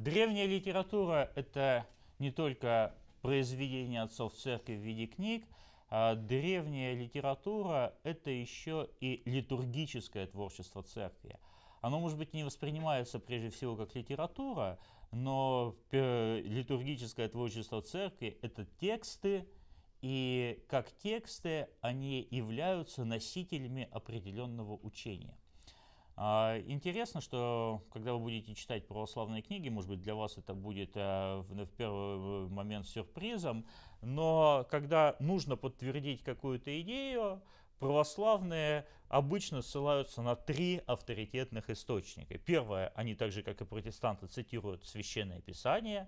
Древняя литература — это не только произведения отцов церкви в виде книг, а древняя литература — это еще и литургическое творчество церкви. Оно, может быть, не воспринимается прежде всего как литература, но э, литургическое творчество церкви — это тексты, и как тексты они являются носителями определенного учения. А, интересно, что когда вы будете читать православные книги, может быть, для вас это будет а, в первый э, момент сюрпризом, но когда нужно подтвердить какую-то идею, православные обычно ссылаются на три авторитетных источника. Первое, они так же, как и протестанты, цитируют Священное Писание.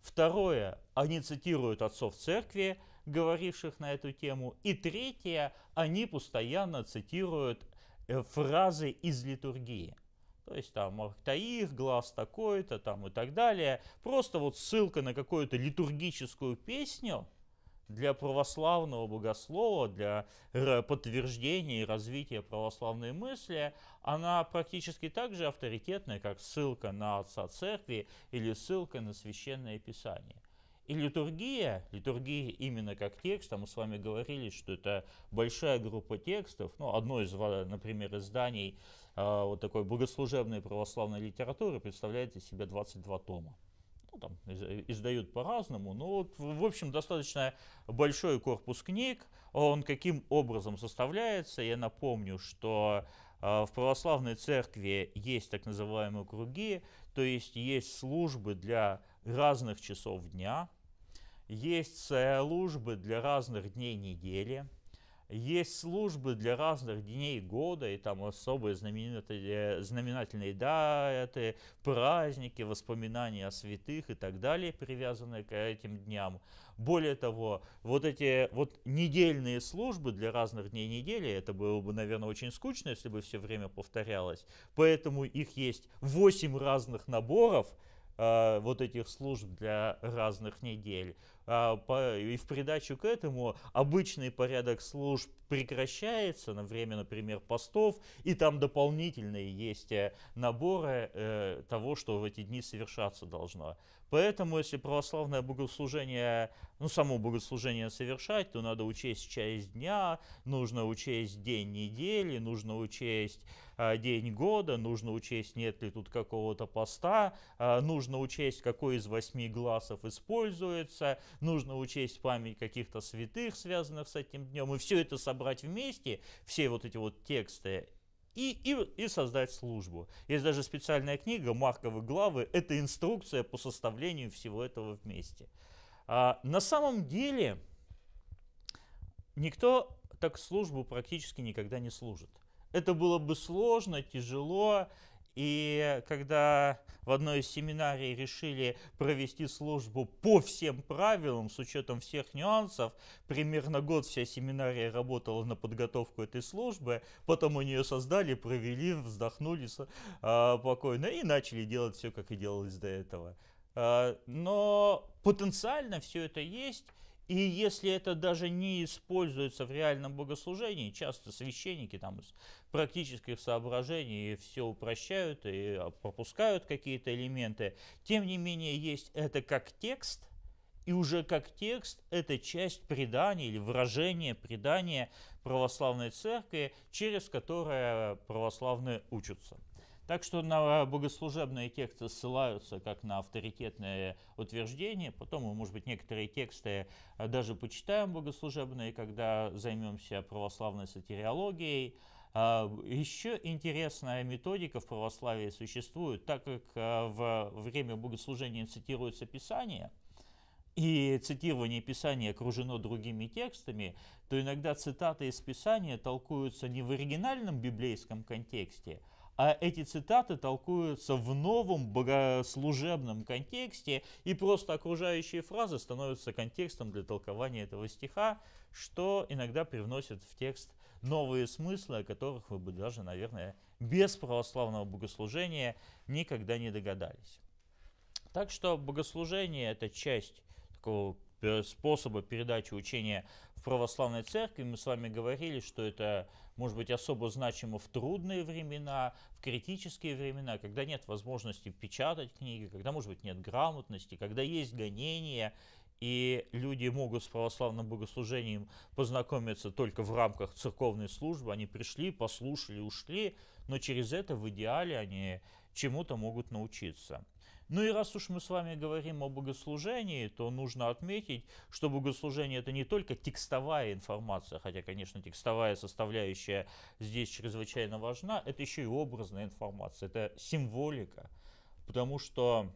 Второе, они цитируют отцов церкви, говоривших на эту тему. И третье, они постоянно цитируют Э, фразы из литургии. То есть там Арктаир, глаз такой-то там и так далее. Просто вот ссылка на какую-то литургическую песню для православного богослова, для э, подтверждения и развития православной мысли, она практически так же авторитетная, как ссылка на отца церкви или ссылка на священное писание. И литургия, литургия именно как текст, а мы с вами говорили, что это большая группа текстов, ну, одно из, э, например, изданий э, вот такой богослужебной православной литературы представляет из себя 22 тома. Ну, там э, издают по-разному, но вот, в общем достаточно большой корпус книг, он каким образом составляется, я напомню, что э, в православной церкви есть так называемые круги, то есть есть службы для разных часов дня, есть службы для разных дней недели, есть службы для разных дней года, и там особые знаменательные, э, знаменательные даты, праздники, воспоминания о святых и так далее, привязанные к этим дням. Более того, вот эти вот недельные службы для разных дней недели, это было бы, наверное, очень скучно, если бы все время повторялось, поэтому их есть 8 разных наборов – Э, вот этих служб для разных недель. А, и в придачу к этому обычный порядок служб прекращается на время, например, постов, и там дополнительные есть э, наборы э, того, что в эти дни совершаться должно. Поэтому, если православное богослужение, ну, само богослужение совершать, то надо учесть часть дня, нужно учесть день недели, нужно учесть э, день года, нужно учесть, нет ли тут какого-то поста, э, нужно учесть, какой из восьми глазов используется, нужно учесть память каких-то святых, связанных с этим днем, и все это собрать вместе, все вот эти вот тексты, и, и, и создать службу. Есть даже специальная книга «Марковы главы». Это инструкция по составлению всего этого вместе. А, на самом деле никто так службу практически никогда не служит. Это было бы сложно, тяжело, и когда в одной из семинарий решили провести службу по всем правилам, с учетом всех нюансов, примерно год вся семинария работала на подготовку этой службы, потом у нее создали, провели, вздохнули э, спокойно а, и начали делать все, как и делалось до этого. А, но потенциально все это есть, и если это даже не используется в реальном богослужении, часто священники там из практических соображений все упрощают и а, пропускают какие-то элементы, тем не менее есть это как текст, и уже как текст это часть предания или выражение предания православной церкви, через которое православные учатся. Так что на э, богослужебные тексты ссылаются как на авторитетное утверждение. Потом мы, может быть, некоторые тексты э, даже почитаем богослужебные, когда займемся православной сатириологией. А, еще интересная методика в православии существует, так как э, в время богослужения цитируется Писание, и цитирование Писания окружено другими текстами, то иногда цитаты из Писания толкуются не в оригинальном библейском контексте, а эти цитаты толкуются в новом богослужебном контексте, и просто окружающие фразы становятся контекстом для толкования этого стиха, что иногда привносит в текст новые смыслы, о которых вы бы даже, наверное, без православного богослужения никогда не догадались. Так что богослужение – это часть такого Э, способа передачи учения в православной церкви. Мы с вами говорили, что это может быть особо значимо в трудные времена, в критические времена, когда нет возможности печатать книги, когда, может быть, нет грамотности, когда есть гонения, и люди могут с православным богослужением познакомиться только в рамках церковной службы. Они пришли, послушали, ушли, но через это в идеале они чему-то могут научиться. Ну и раз уж мы с вами говорим о богослужении, то нужно отметить, что богослужение это не только текстовая информация, хотя, конечно, текстовая составляющая здесь чрезвычайно важна, это еще и образная информация, это символика, потому что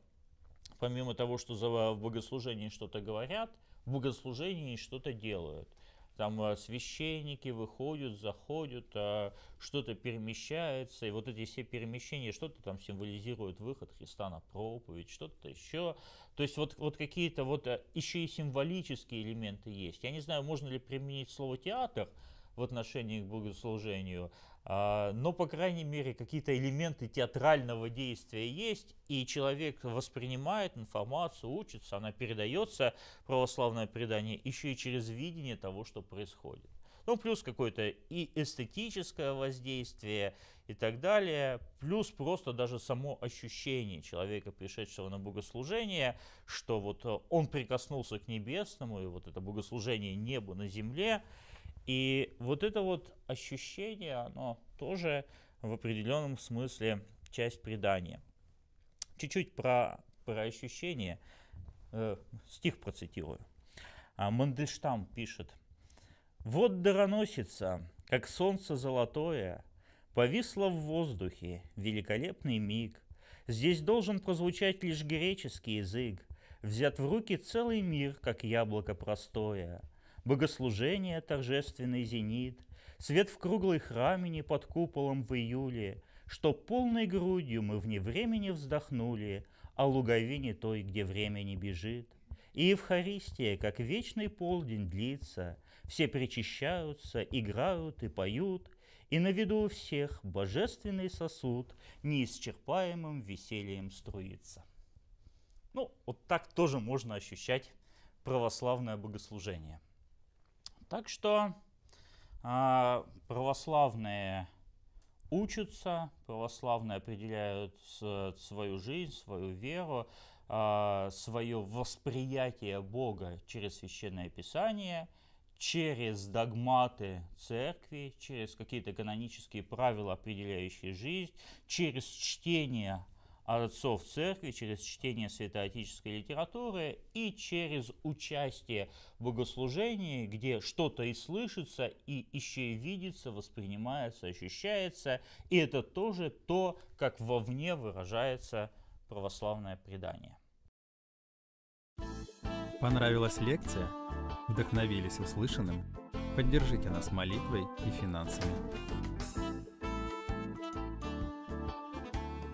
помимо того, что в богослужении что-то говорят, в богослужении что-то делают – там э, священники выходят, заходят, а что-то перемещается, и вот эти все перемещения, что-то там символизируют выход Христа на проповедь, что-то еще. То есть вот, вот какие-то вот э, еще и символические элементы есть. Я не знаю, можно ли применить слово «театр», в отношении к богослужению. А, но, по крайней мере, какие-то элементы театрального действия есть, и человек воспринимает информацию, учится, она передается, православное предание, еще и через видение того, что происходит. Ну, плюс какое-то и эстетическое воздействие и так далее, плюс просто даже само ощущение человека, пришедшего на богослужение, что вот он прикоснулся к небесному, и вот это богослужение небу на земле, и вот это вот ощущение, оно тоже в определенном смысле часть предания. Чуть-чуть про, про ощущение. Э, стих процитирую. А, Мандельштам пишет. «Вот дароносица, как солнце золотое, повисло в воздухе великолепный миг. Здесь должен прозвучать лишь греческий язык, взят в руки целый мир, как яблоко простое — богослужение торжественный зенит, свет в круглой храмине под куполом в июле, что полной грудью мы вне времени вздохнули, о луговине той, где время не бежит. И Евхаристия, как вечный полдень, длится, все причащаются, играют и поют, и на виду у всех божественный сосуд неисчерпаемым весельем струится. Ну, вот так тоже можно ощущать православное богослужение. Так что а, православные учатся, православные определяют свою жизнь, свою веру, а, свое восприятие Бога через Священное Писание, через догматы церкви, через какие-то канонические правила, определяющие жизнь, через чтение отцов церкви, через чтение святоотеческой литературы и через участие в богослужении, где что-то и слышится, и еще и видится, воспринимается, ощущается. И это тоже то, как вовне выражается православное предание. Понравилась лекция? Вдохновились услышанным? Поддержите нас молитвой и финансами.